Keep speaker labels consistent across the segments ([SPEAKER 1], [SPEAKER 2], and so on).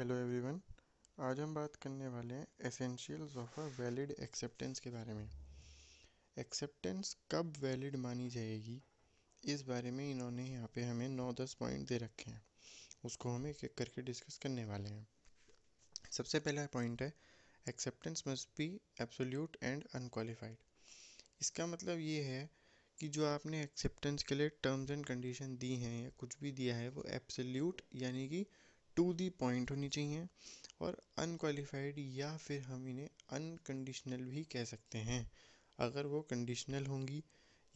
[SPEAKER 1] Hello everyone आज हम बात करने वाले हैं essentials of a valid acceptance के बारे में एक्सेप्टेंस कब वैलिड मानी जाएगी इस बारे में इन्होंने यहाँ पे हमें नौ दस पॉइंट दे रखे हैं उसको हम एक एक करके डिस्कस करने वाले हैं सबसे पहला पॉइंट है acceptance must be absolute and unqualified इसका मतलब ये है कि जो आपने एक्सेप्टेंस के लिए टर्म्स एंड कंडीशन दी हैं या कुछ भी दिया है वो एब्सोल्यूट यानी कि टू दी पॉइंट होनी चाहिए और अनक्वालिफाइड या फिर हम इन्हें अनकंडीशनल भी कह सकते हैं अगर वो कंडीशनल होंगी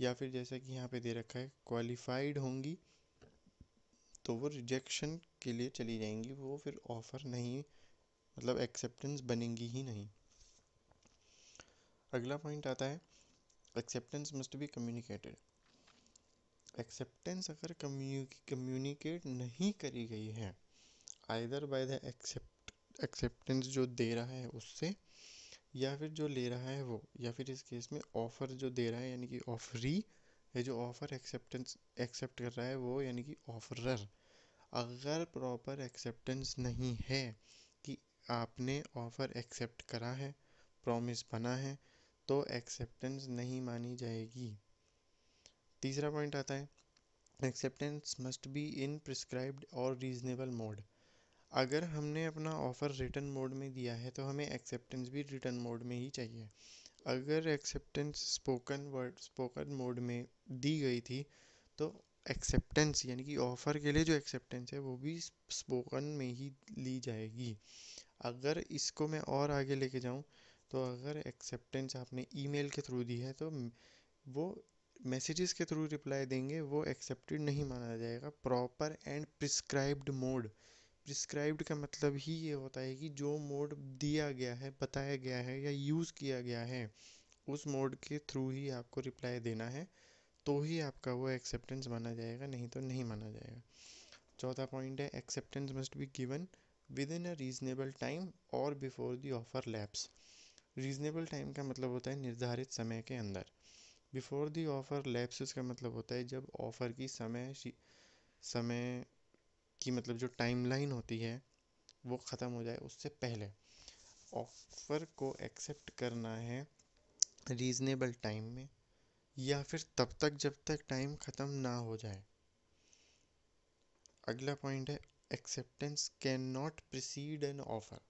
[SPEAKER 1] या फिर जैसा कि यहाँ पे दे रखा है क्वालिफाइड होंगी तो वो रिजेक्शन के लिए चली जाएंगी वो फिर ऑफ़र नहीं मतलब एक्सेप्टेंस बनेंगी ही नहीं अगला पॉइंट आता है acceptance must be communicated acceptance अगर कम्युनिकेट नहीं करी गई है either by the accept acceptance जो दे रहा है उससे या फिर जो ले रहा है वो या फिर इस केस में ऑफ़र जो दे रहा है यानी कि ऑफरी ये जो ऑफ़र एक्सेप्टेंस एक्सेप्ट कर रहा है वो यानी कि ऑफरर अगर प्रॉपर एक्सेप्टेंस नहीं है कि आपने ऑफ़र एक्सेप्ट करा है प्रॉमिस बना है तो एक्सेप्टेंस नहीं मानी जाएगी तीसरा पॉइंट आता है acceptance must be in prescribed और रीजनेबल मोड अगर हमने अपना ऑफ़र रिटर्न मोड में दिया है तो हमें एक्सेप्टेंस भी रिटर्न मोड में ही चाहिए अगर acceptance spoken word spoken mode में दी गई थी तो एक्सेप्टेंस यानी कि ऑफ़र के लिए जो एक्सेप्टेंस है वो भी स्पोकन में ही ली जाएगी अगर इसको मैं और आगे लेके जाऊं तो अगर एक्सेप्टेंस आपने ईमेल के थ्रू दी है तो वो मैसेजेस के थ्रू रिप्लाई देंगे वो एक्सेप्टेड नहीं माना जाएगा proper and prescribed mode prescribed का मतलब ही ये होता है कि जो मोड दिया गया है बताया गया है या यूज़ किया गया है उस मोड के थ्रू ही आपको रिप्लाई देना है तो ही आपका वो एक्सेप्टेंस माना जाएगा नहीं तो नहीं माना जाएगा चौथा पॉइंट है acceptance must be given within a reasonable time और before the offer lapse reasonable time का मतलब होता है निर्धारित समय के अंदर बिफोर दी ऑफर लैप्स का मतलब होता है जब ऑफ़र की समय समय कि मतलब जो टाइमलाइन होती है वो ख़त्म हो जाए उससे पहले ऑफ़र को एक्सेप्ट करना है रीज़नेबल टाइम में या फिर तब तक जब तक टाइम ख़त्म ना हो जाए अगला पॉइंट है acceptance can not precede an offer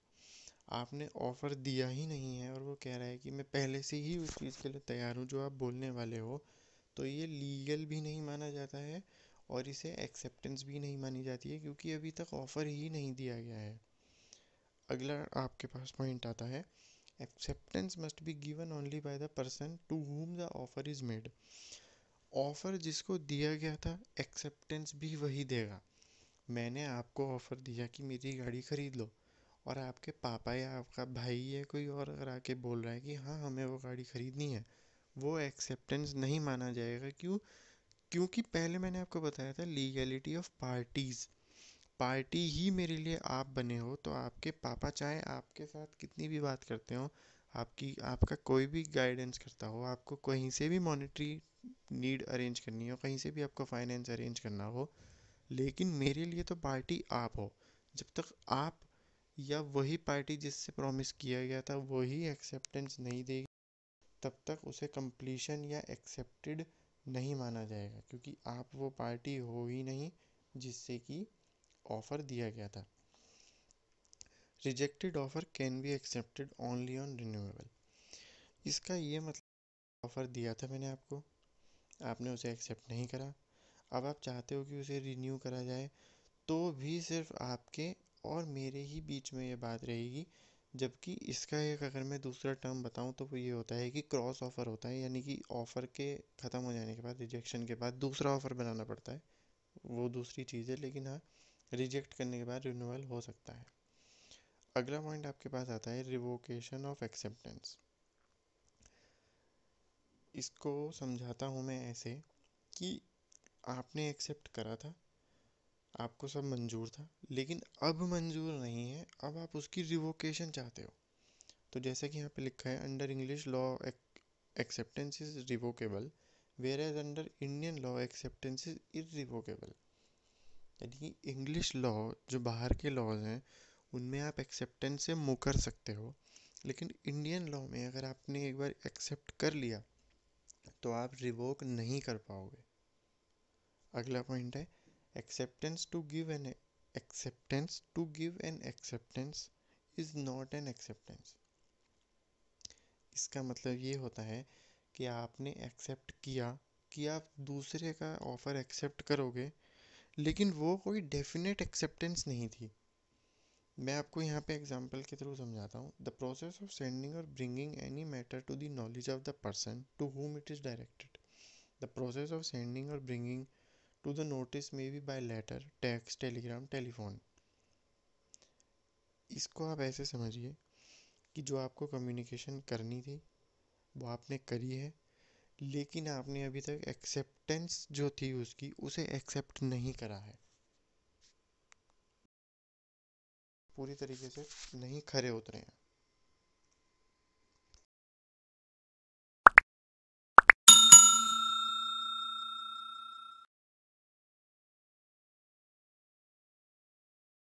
[SPEAKER 1] आपने ऑफ़र दिया ही नहीं है और वो कह रहा है कि मैं पहले से ही उस चीज़ के लिए तैयार हूँ जो आप बोलने वाले हो तो ये लीगल भी नहीं माना जाता है और इसे एक्सेप्टेंस भी नहीं मानी जाती है क्योंकि अभी तक ऑफ़र ही नहीं दिया गया है अगला आपके पास पॉइंट आता है acceptance must be given only by the person to whom the offer is made offer जिसको दिया गया था एक्सेप्टेंस भी वही देगा मैंने आपको ऑफ़र दिया कि मेरी गाड़ी ख़रीद लो और आपके पापा या आपका भाई या कोई और अगर आके बोल रहा है कि हाँ हमें वो गाड़ी ख़रीदनी है वो एक्सेप्टेंस नहीं माना जाएगा क्यों क्योंकि पहले मैंने आपको बताया था लीगैलिटी ऑफ पार्टीज़ पार्टी ही मेरे लिए आप बने हो तो आपके पापा चाहे आपके साथ कितनी भी बात करते हो आपकी आपका कोई भी गाइडेंस करता हो आपको कहीं से भी मॉनेटरी नीड अरेंज करनी हो कहीं से भी आपको फाइनेंस अरेंज करना हो लेकिन मेरे लिए तो पार्टी आप हो जब तक आप या वही पार्टी जिससे प्रॉमिस किया गया था वही एक्सेप्टेंस नहीं देगी तब तक उसे कंप्लीशन या एक्सेप्टेड नहीं माना जाएगा क्योंकि आप वो पार्टी हो ही नहीं जिससे कि ऑफ़र दिया गया था rejected offer can be accepted only on renewable इसका ये मतलब ऑफ़र दिया था मैंने आपको आपने उसे एक्सेप्ट नहीं करा अब आप चाहते हो कि उसे रिन्यू करा जाए तो भी सिर्फ आपके और मेरे ही बीच में ये बात रहेगी जबकि इसका एक अगर मैं दूसरा टर्म बताऊँ तो वो ये होता है कि क्रॉस ऑफ़र होता है यानी कि ऑफ़र के ख़त्म हो जाने के बाद रिजेक्शन के बाद दूसरा ऑफ़र बनाना पड़ता है वो दूसरी चीज़ है लेकिन हाँ रिजेक्ट करने के बाद रिनूअल हो सकता है अगला पॉइंट आपके पास आता है रिवोकेशन ऑफ एक्सेप्टेंस इसको समझाता हूँ मैं ऐसे कि आपने एक्सेप्ट करा था आपको सब मंज़ूर था लेकिन अब मंज़ूर नहीं है अब आप उसकी रिवोकेशन चाहते हो तो जैसे कि यहाँ पे लिखा है under English law acceptance is revocable whereas under Indian law acceptance is irrevocable यानी कि इंग्लिश लॉ जो बाहर के लॉज हैं उनमें आप एक्सेप्टेंस से मुकर सकते हो लेकिन इंडियन लॉ में अगर आपने एक बार एक्सेप्ट कर लिया तो आप रिवोक नहीं कर पाओगे अगला पॉइंट है acceptance to give an acceptance to give an acceptance is not an acceptance इसका मतलब ये होता है कि आपने एक्सेप्ट किया कि आप दूसरे का ऑफ़र एक्सेप्ट करोगे लेकिन वो कोई डेफिनेट एक्सेप्टेंस नहीं थी मैं आपको यहाँ पे एग्जांपल के थ्रू समझाता हूँ द प्रोसेस ऑफ सेंडिंग और bringing any matter to the knowledge of the person to whom it is directed the process of sending और bringing to the notice may be by letter, text, telegram, telephone. इसको आप ऐसे समझिए कि जो आपको communication करनी थी वो आपने करी है लेकिन आपने अभी तक एक्सेप्टेंस जो थी उसकी उसे एक्सेप्ट नहीं करा है पूरी तरीके से नहीं खड़े उतरे हैं